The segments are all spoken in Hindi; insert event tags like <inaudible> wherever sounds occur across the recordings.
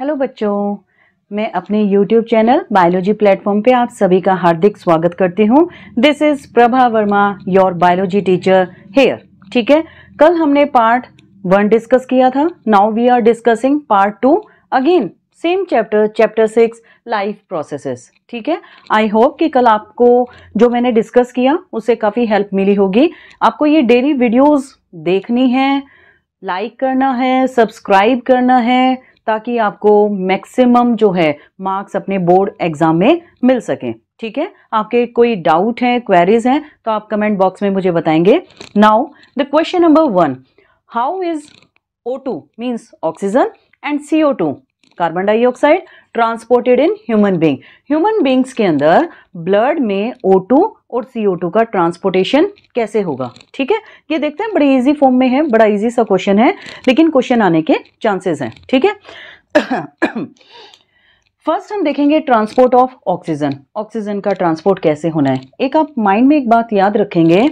हेलो बच्चों मैं अपने यूट्यूब चैनल बायोलॉजी प्लेटफॉर्म पे आप सभी का हार्दिक स्वागत करती हूँ this is Prabha Verma your biology teacher here ठीक है कल हमने पार्ट वन डिस्कस किया था now we are discussing part two again same chapter chapter six life processes ठीक है आई होप कि कल आपको जो मैंने डिस्कस किया उससे काफ़ी हेल्प मिली होगी आपको ये डेली वीडियोस देखनी है लाइक like करना है सब्सक्राइब करना है ताकि आपको मैक्सिमम जो है मार्क्स अपने बोर्ड एग्ज़ाम में मिल सकें ठीक है आपके कोई डाउट हैं क्वेरीज हैं तो आप कमेंट बॉक्स में मुझे बताएंगे now the question number one how is O two means oxygen and C O two carbon dioxide transported in human being human beings के अंदर ब्लड में ओ टू और CO2 का ट्रांसपोर्टेशन कैसे होगा ठीक है ये देखते हैं बड़े इजी फॉर्म में है बड़ा इजी सा क्वेश्चन है लेकिन क्वेश्चन आने के चांसेस हैं ठीक है फर्स्ट <coughs> हम देखेंगे ट्रांसपोर्ट ऑफ ऑक्सीजन ऑक्सीजन का ट्रांसपोर्ट कैसे होना है एक आप माइंड में एक बात याद रखेंगे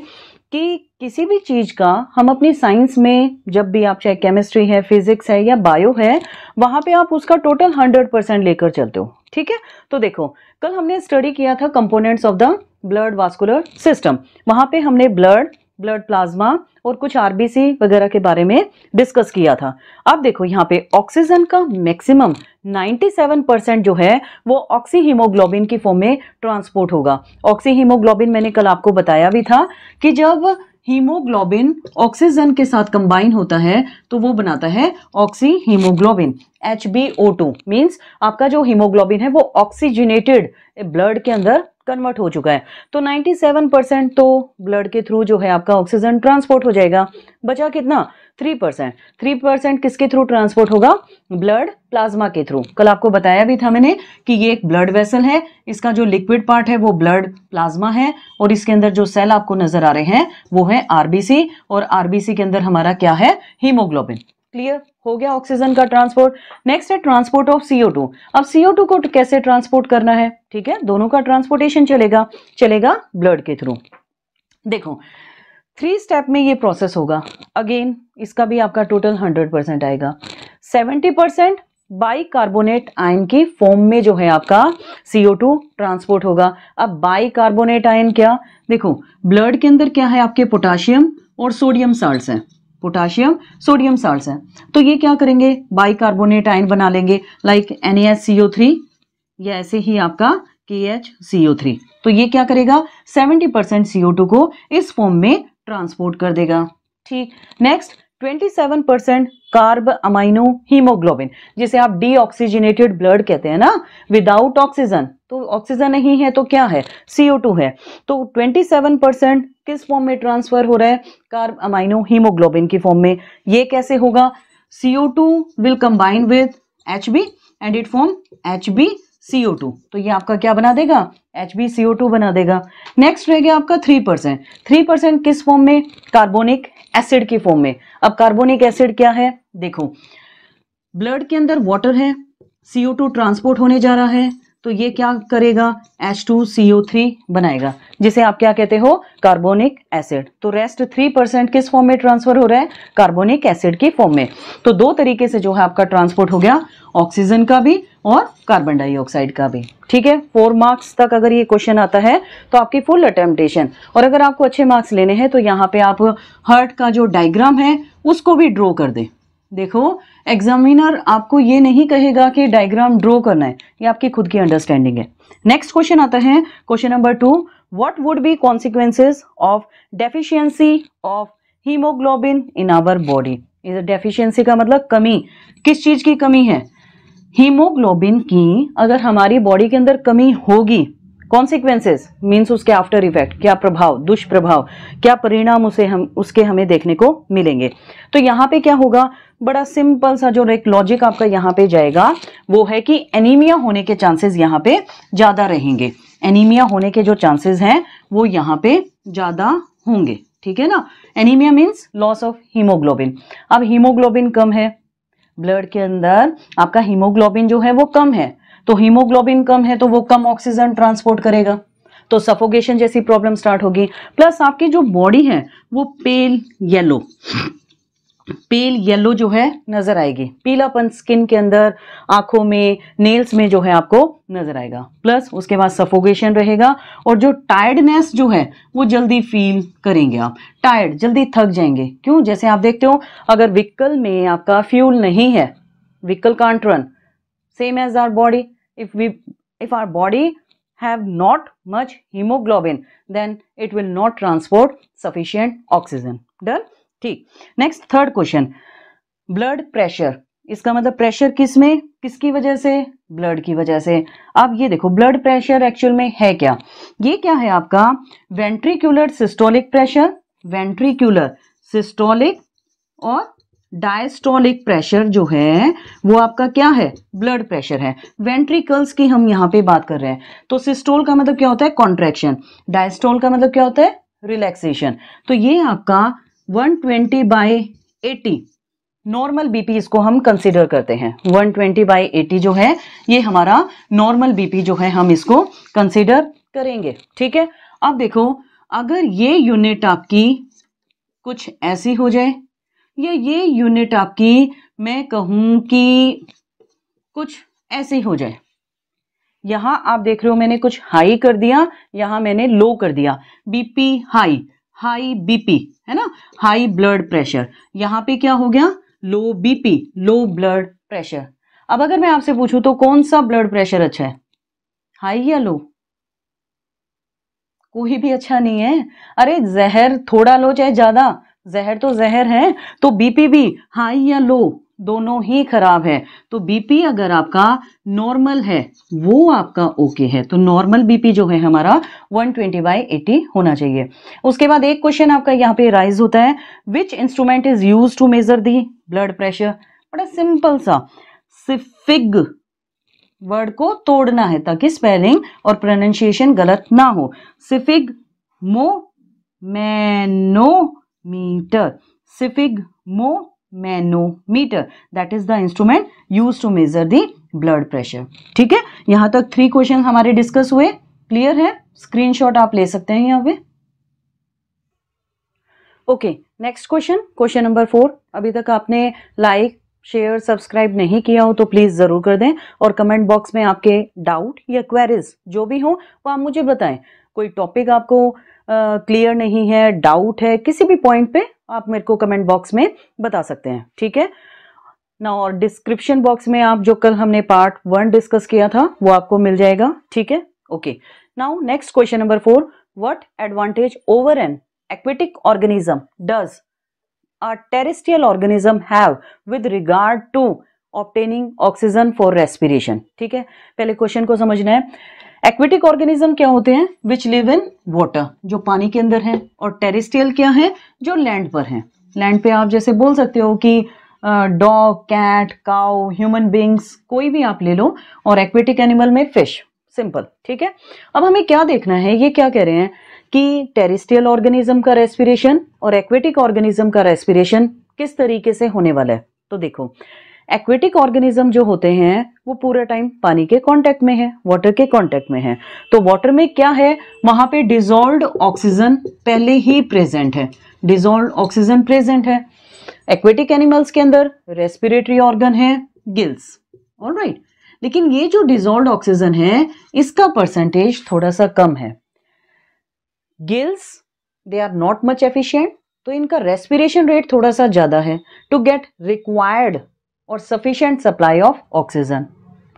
कि किसी भी चीज़ का हम अपनी साइंस में जब भी आप चाहे केमिस्ट्री है फिजिक्स है या बायो है वहां पे आप उसका टोटल 100 परसेंट लेकर चलते हो ठीक है तो देखो कल हमने स्टडी किया था components of the blood vascular system वहां पे हमने ब्लड ब्लड प्लाज्मा और कुछ आरबीसी वगैरह के बारे में डिस्कस किया था अब देखो यहाँ पे ऑक्सीजन का मैक्सिमम 97 परसेंट जो है वो ऑक्सी हीमोग्लोबिन की फॉर्म में ट्रांसपोर्ट होगा ऑक्सी हीमोग्लोबिन मैंने कल आपको बताया भी था कि जब हीमोग्लोबिन ऑक्सीजन के साथ कंबाइन होता है तो वो बनाता है oxyhaemoglobin H B O two means आपका जो हीमोग्लोबिन है वो ऑक्सीजनेटेड ब्लड के अंदर कन्वर्ट हो चुका है तो 97 परसेंट तो ब्लड के थ्रू जो है आपका ऑक्सीजन ट्रांसपोर्ट हो जाएगा बचा कितना 3 परसेंट थ्री परसेंट किसके थ्रू ट्रांसपोर्ट होगा ब्लड प्लाज्मा के थ्रू कल आपको बताया भी था मैंने कि ये एक ब्लड वेसल है इसका जो लिक्विड पार्ट है वो ब्लड प्लाज्मा है और इसके अंदर जो सेल आपको नजर आ रहे हैं वो है आरबीसी और आरबीसी के अंदर हमारा क्या है हीमोग्लोबिन क्लियर हो गया ऑक्सीजन का ट्रांसपोर्ट नेक्स्ट है ट्रांसपोर्ट ऑफ सीओ टू अब सीओ टू को तो कैसे ट्रांसपोर्ट करना है ठीक है दोनों का ट्रांसपोर्टेशन चलेगा चलेगा ब्लड के थ्रू देखो थ्री स्टेप में ये प्रोसेस होगा अगेन इसका भी आपका टोटल हंड्रेड परसेंट आएगा seventy percent bicarbonate ion की फॉर्म में जो है आपका सीओ टू ट्रांसपोर्ट होगा अब बाई कार्बोनेट आयन क्या देखो ब्लड के अंदर क्या है आपके पोटाशियम और सोडियम साल्ट हैं पोटाशियम सोडियम साल्ट है तो ये क्या करेंगे बाई कार्बोनेट आयन बना लेंगे लाइक एन या ऐसे ही आपका के एच सीओ थ्री तो ये क्या करेगा सेवेंटी परसेंट सीओ टू को इस फॉर्म में ट्रांसपोर्ट कर देगा ठीक next 27 percent carbamino haemoglobin जिसे आप डीऑक्सीजनेटेड ब्लड कहते हैं ना विदाउट ऑक्सीजन तो ऑक्सीजन नहीं है तो क्या है CO2 है तो 27 परसेंट किस फॉर्म में ट्रांसफर हो रहा है कार्ब अमाइनो हीमोग्लोबिन की फॉर्म में ये कैसे होगा CO2 will combine with HB it form H HB CO two तो ये आपका क्या बना देगा एच बी सीओ टू बना देगा नेक्स्ट रह गया आपका थ्री परसेंट थ्री परसेंट किस फॉर्म में कार्बोनिक एसिड के फॉर्म में अब कार्बोनिक एसिड क्या है देखो ब्लड के अंदर वाटर है सीओ टू ट्रांसपोर्ट होने जा रहा है तो ये क्या करेगा एच टू सीओ थ्री बनाएगा जिसे आप क्या कहते हो कार्बोनिक एसिड तो रेस्ट थ्री परसेंट किस फॉर्म में ट्रांसफर हो रहा है कार्बोनिक एसिड की फॉर्म में तो दो तरीके से जो है आपका ट्रांसपोर्ट हो गया ऑक्सीजन का भी और कार्बन डाइऑक्साइड का भी ठीक है फोर मार्क्स तक अगर ये क्वेश्चन आता है तो आपकी फुल अटेम्पटेशन और अगर आपको अच्छे मार्क्स लेने हैं तो यहाँ पे आप हर्ट का जो डायग्राम है उसको भी ड्रॉ कर दें देखो एग्जामिनर आपको ये नहीं कहेगा कि डायग्राम ड्रॉ करना है ये आपकी खुद की अंडरस्टैंडिंग है नेक्स्ट क्वेश्चन आता है question number two what would be consequences of deficiency of haemoglobin in our body deficiency का मतलब कमी किस चीज की कमी है हीमोग्लोबिन की अगर हमारी बॉडी के अंदर कमी होगी कॉन्सिक्वेंसेस मीन्स उसके आफ्टर इफेक्ट क्या प्रभाव दुष्प्रभाव क्या परिणाम उसे हम उसके हमें देखने को मिलेंगे तो यहाँ पे क्या होगा बड़ा सिंपल सा जो एक लॉजिक आपका यहाँ पे जाएगा वो है कि एनीमिया होने के चांसेस यहाँ पे ज़्यादा रहेंगे एनीमिया होने के जो चांसेस हैं वो यहाँ पे ज़्यादा होंगे ठीक है ना anaemia means loss of haemoglobin अब हीमोग्लोबिन कम है ब्लड के अंदर आपका हीमोग्लोबिन जो है वो कम है तो हीमोग्लोबिन कम है तो वो कम ऑक्सीजन ट्रांसपोर्ट करेगा तो सफोगेशन जैसी प्रॉब्लम स्टार्ट होगी प्लस आपकी जो बॉडी है वो पेल येलो पेल येलो जो है नजर आएगी पीलापन स्किन के अंदर आंखों में नेल्स में जो है आपको नजर आएगा प्लस उसके बाद सफोगेशन रहेगा और जो टायर्डनेस जो है वो जल्दी फील करेंगे आप टायर्ड जल्दी थक जाएंगे क्यों जैसे आप देखते हो अगर विकल में आपका फ्यूल नहीं है vehicle can't run same as our body if we if our body have not much haemoglobin then it will not transport sufficient oxygen done ठीक next third question blood pressure इसका मतलब प्रेशर किस में किसकी वजह से ब्लड की वजह से अब ये देखो ब्लड प्रेशर एक्चुअल में है क्या ये क्या है आपका ventricular systolic pressure ventricular systolic और डायस्टोलिक प्रेशर जो है वो आपका क्या है ब्लड प्रेशर है वेंट्रिकल्स की हम यहाँ पे बात कर रहे हैं तो सिस्टोल का मतलब क्या होता है कॉन्ट्रेक्शन डायस्टोल का मतलब क्या होता है रिलैक्सेशन तो ये आपका 120 twenty by eighty normal BP इसको हम कंसिडर करते हैं 120 ट्वेंटी बाई एटी जो है ये हमारा नॉर्मल बीपी जो है हम इसको कंसिडर करेंगे ठीक है अब देखो अगर ये यूनिट आपकी कुछ ऐसी हो जाए या ये यूनिट आपकी मैं कहूं कि कुछ ऐसी हो जाए यहां आप देख रहे हो मैंने कुछ हाई कर दिया यहां मैंने लो कर दिया बीपी हाई हाई बीपी है ना हाई ब्लड प्रेशर यहां पे क्या हो गया low BP low blood pressure अब अगर मैं आपसे पूछूं तो कौन सा ब्लड प्रेशर अच्छा है हाई या लो कोई भी अच्छा नहीं है अरे जहर थोड़ा लो चाहे ज्यादा जहर तो जहर है तो बीपी भी हाई या लो दोनों ही खराब है तो बीपी अगर आपका नॉर्मल है वो आपका ओके है तो नॉर्मल बीपी जो है हमारा 120 ट्वेंटी बाई एटी होना चाहिए उसके बाद एक क्वेश्चन आपका यहाँ पे राइज होता है which instrument is use to measure the blood pressure बड़ा सिंपल सा सिफिग वर्ड को तोड़ना है ताकि स्पेलिंग और प्रोनाउंसिएशन गलत ना हो सिफिग manometer sphygmomanometer that is the instrument use to measure the blood pressure ठीक है यहां तक थ्री क्वेश्चन हमारे डिस्कस हुए क्लियर है स्क्रीनशॉट आप ले सकते हैं यहां पे okay next question question number four अभी तक आपने लाइक शेयर सब्सक्राइब नहीं किया हो तो प्लीज़ ज़रूर कर दें और कमेंट बॉक्स में आपके डाउट या क्वेरीज जो भी हो वो आप मुझे बताएं कोई टॉपिक आपको क्लियर नहीं है डाउट है किसी भी पॉइंट पे आप मेरे को कमेंट बॉक्स में बता सकते हैं ठीक है ना और डिस्क्रिप्शन बॉक्स में आप जो कल हमने पार्ट वन डिस्कस किया था वो आपको मिल जाएगा ठीक है okay now next question number four what advantage over an aquatic organism does a terrestrial organism have with regard to obtaining oxygen for respiration ठीक है पहले क्वेश्चन को समझना है एक्वेटिक ऑर्गेनिज्म क्या होते हैं विच लिव इन वॉटर जो पानी के अंदर है और टेरिस्टियल क्या है जो लैंड पर है लैंड पे आप जैसे बोल सकते हो कि dog cat cow human beings कोई भी आप ले लो और एक्वेटिक एनिमल में फिश सिंपल ठीक है अब हमें क्या देखना है ये क्या कह रहे हैं कि टेरिस्टियल ऑर्गेनिज्म का रेस्पिरेशन और एक्वेटिक ऑर्गेनिज्म का रेस्पिरेशन किस तरीके से होने वाला है तो देखो एक्वेटिक ऑर्गेनिज्म जो होते हैं वो पूरा टाइम पानी के कांटेक्ट में है वाटर के कांटेक्ट में है तो वाटर में क्या है वहां पे डिजोल्व ऑक्सीजन पहले ही प्रेजेंट है डिजोल्व ऑक्सीजन प्रेजेंट है एक्वेटिक एनिमल्स के अंदर रेस्पिरेटरी ऑर्गन है गिल्स ऑल लेकिन ये जो डिजोल्व ऑक्सीजन है इसका परसेंटेज थोड़ा सा कम है gills they are not much efficient तो इनका रेस्पिरेशन रेट थोड़ा सा ज़्यादा है टू गेट रिक्वायर्ड और sufficient supply of oxygen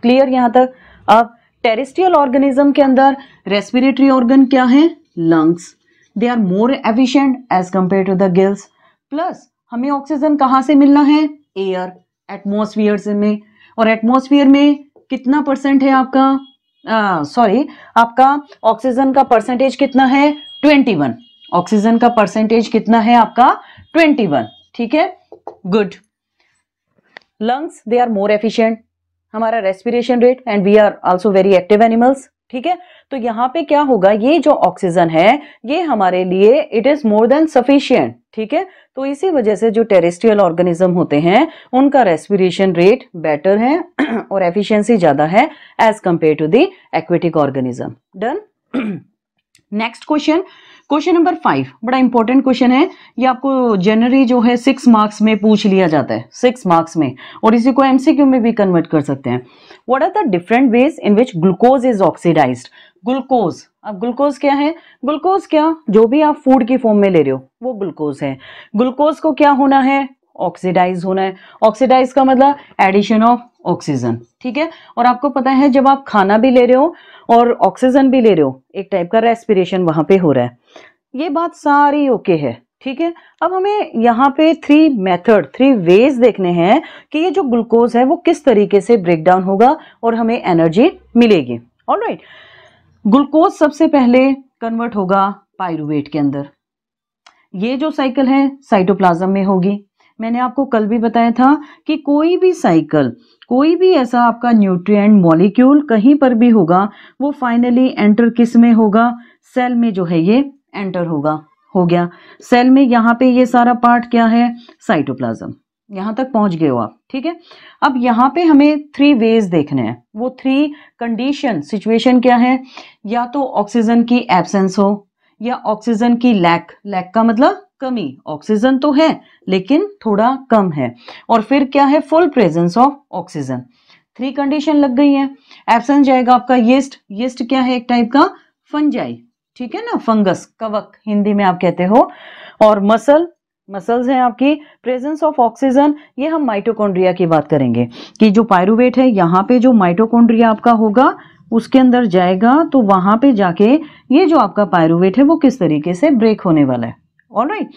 clear यहाँ तक अब टेरिस्ट्रियल ऑर्गेनिज्म के अंदर रेस्पिरेटरी ऑर्गन क्या है lungs they are more efficient as compare to the gills plus हमें ऑक्सीजन कहां से मिलना है एयर एटमोसफियर से में और एटमोसफियर में कितना परसेंट है आपका सॉरी आपका ऑक्सीजन का परसेंटेज कितना है ट्वेंटी वन ऑक्सीजन का परसेंटेज कितना है आपका ट्वेंटी वन ठीक है good lungs they are more efficient हमारा respiration rate and we are also very active animals ठीक है तो यहाँ पे क्या होगा ये जो ऑक्सीजन है ये हमारे लिए it is more than sufficient ठीक है तो इसी वजह से जो टेरेस्ट्रियल ऑर्गेनिज्म होते हैं उनका रेस्पिरेशन रेट बेटर है <clears throat> और एफिशिएंसी ज्यादा है as compare to the aquatic organism done next question question number five बड़ा इंपॉर्टेंट क्वेश्चन है ये आपको जनरली जो है सिक्स मार्क्स में पूछ लिया जाता है सिक्स मार्क्स में और इसी को एमसीक्यू में भी कन्वर्ट कर सकते हैं what are the different ways in which glucose is oxidised glucose अब ग्लूकोज क्या है ग्लूकोज क्या जो भी आप फूड के फॉर्म में ले रहे हो वो ग्लूकोज है ग्लूकोज को क्या होना है ऑक्सीडाइज होना है ऑक्सीडाइज का मतलब एडिशन ऑफ ऑक्सीजन ठीक है और आपको पता है जब आप खाना भी ले रहे हो और ऑक्सीजन भी ले रहे हो एक टाइप का रेस्पिरेशन वहां पे हो रहा है ये बात सारी ओके okay है ठीक है अब हमें यहाँ पे थ्री मेथड थ्री वेज देखने हैं कि ये जो ग्लूकोज है वो किस तरीके से ब्रेक डाउन होगा और हमें एनर्जी मिलेगी ऑल राइट ग्लूकोज सबसे पहले कन्वर्ट होगा पायरुवेट के अंदर ये जो साइकिल है साइटोप्लाज्म में होगी मैंने आपको कल भी बताया था कि कोई भी साइकिल कोई भी ऐसा आपका न्यूट्रिएंट मॉलिक्यूल कहीं पर भी होगा वो फाइनली एंटर किस में होगा सेल में जो है ये एंटर होगा हो गया सेल में यहाँ पे ये सारा पार्ट क्या है साइटोप्लाज्म यहां तक पहुंच गए हो आप ठीक है अब यहाँ पे हमें थ्री वेज देखने हैं वो थ्री कंडीशन सिचुएशन क्या है या तो ऑक्सीजन की एबसेंस हो या ऑक्सीजन की लैक लैक का मतलब कमी ऑक्सीजन तो है लेकिन थोड़ा कम है और फिर क्या है full presence of oxygen three condition लग गई है एब्सेंस जाएगा आपका येस्ट येस्ट क्या है एक टाइप का फंजाई ठीक है ना फंगस कवक हिंदी में आप कहते हो और मसल मसल्स हैं आपकी प्रेजेंस ऑफ ऑक्सीजन ये हम माइटोकॉन्ड्रिया की बात करेंगे कि जो पायरुवेट है यहाँ पे जो माइटोकॉन्ड्रिया आपका होगा उसके अंदर जाएगा तो वहां पे जाके ये जो आपका पायरुवेट है वो किस तरीके से ब्रेक होने वाला है ऑल राइट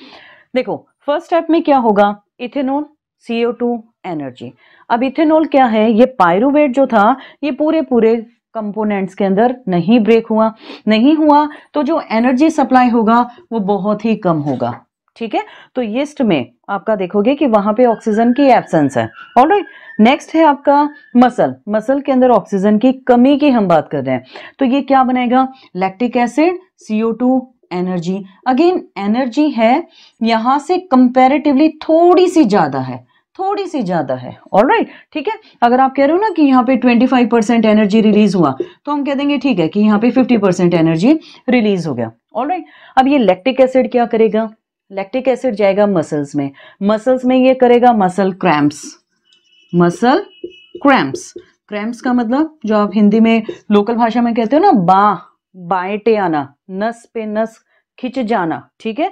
देखो फर्स्ट स्टेप में क्या होगा इथेनॉल सीओ टू एनर्जी अब इथेनॉल क्या है ये पायरुवेट जो था ये पूरे पूरे कंपोनेंट्स के अंदर नहीं ब्रेक हुआ नहीं हुआ तो जो एनर्जी सप्लाई होगा वो बहुत ही कम होगा ठीक है तो यीस्ट में आपका देखोगे कि वहां पे ऑक्सीजन की एब्सेंस है ऑल राइट नेक्स्ट है आपका मसल मसल के अंदर ऑक्सीजन की कमी की हम बात कर रहे हैं तो ये क्या बनेगा lactic acid CO two energy again energy है यहां से कंपेरेटिवली थोड़ी सी ज़्यादा है थोड़ी सी ज़्यादा है ऑल राइट ठीक है अगर आप कह रहे हो ना कि यहाँ पे 25 परसेंट एनर्जी रिलीज हुआ तो हम कह देंगे ठीक है कि यहाँ पे 50 परसेंट एनर्जी रिलीज हो गया ऑल राइट अब ये लैक्टिक एसिड क्या करेगा लैक्टिक एसिड जाएगा मसल्स में मसल्स में ये करेगा muscle cramps muscle cramps cramps का मतलब जो आप हिंदी में लोकल भाषा में कहते हो ना बाह बाइटे आना नस पे नस खिंच जाना ठीक है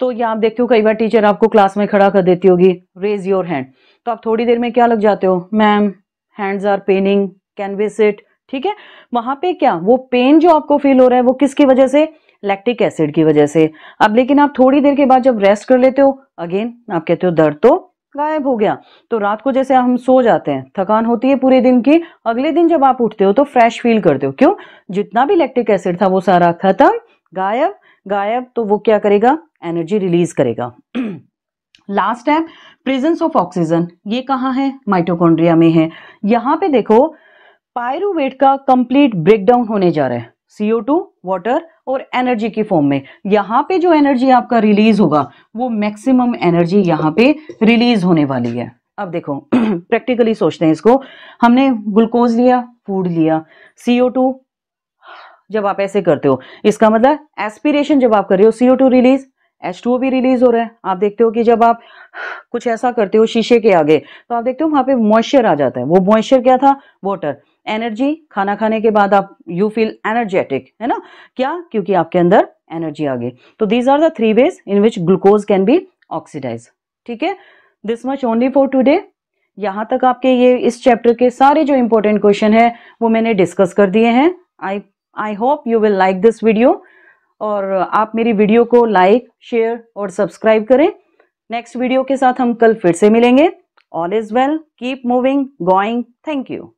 तो ये आप देखते हो कई बार टीचर आपको क्लास में खड़ा कर देती होगी रेज योर हैंड तो आप थोड़ी देर में क्या लग जाते हो ma'am hands are paining canvas it ठीक है वहां पे क्या वो पेन जो आपको फील हो रहा है वो किसकी वजह से लैक्टिक एसिड की वजह से अब लेकिन आप थोड़ी देर के बाद जब रेस्ट कर लेते हो अगेन आप कहते हो दर्द तो गायब हो गया तो रात को जैसे हम सो जाते हैं थकान होती है पूरे दिन की अगले दिन जब आप उठते हो तो फ्रेश फील करते हो क्यों जितना भी लैक्टिक एसिड था वो सारा खत्म गायब गायब तो वो क्या करेगा एनर्जी रिलीज करेगा लास्ट <clears throat> है प्रेजेंस ऑफ ऑक्सीजन ये कहाँ है माइटोकॉन्ड्रिया में है यहाँ पे देखो पायरुवेट का कंप्लीट ब्रेकडाउन होने जा रहा है CO2, वाटर और एनर्जी की फॉर्म में यहाँ पे जो एनर्जी आपका रिलीज होगा वो मैक्सिमम एनर्जी यहाँ पे रिलीज होने वाली है अब देखो प्रैक्टिकली <clears throat> सोचते हैं इसको हमने ग्लूकोज लिया फूड लिया सीओ टू जब आप ऐसे करते हो इसका मतलब एस्पिरेशन जब आप कर रहे हो CO two release H two भी रिलीज हो रहा है आप देखते हो कि जब आप कुछ ऐसा करते हो शीशे के आगे तो आप देखते हो वहां पे मॉइस्चर आ जाता है वो मॉइस्चर क्या था वॉटर एनर्जी खाना खाने के बाद आप यू फील एनर्जेटिक है ना क्या क्योंकि आपके अंदर एनर्जी आ गई तो these are the three ways in which glucose can be oxidize ठीक है this much only for today यहाँ तक आपके ये इस चैप्टर के सारे जो इंपॉर्टेंट क्वेश्चन है वो मैंने डिस्कस कर दिए हैं I I hope you will like this video और आप मेरी वीडियो को लाइक शेयर और सब्सक्राइब करें नेक्स्ट वीडियो के साथ हम कल फिर से मिलेंगे all is well keep moving going thank you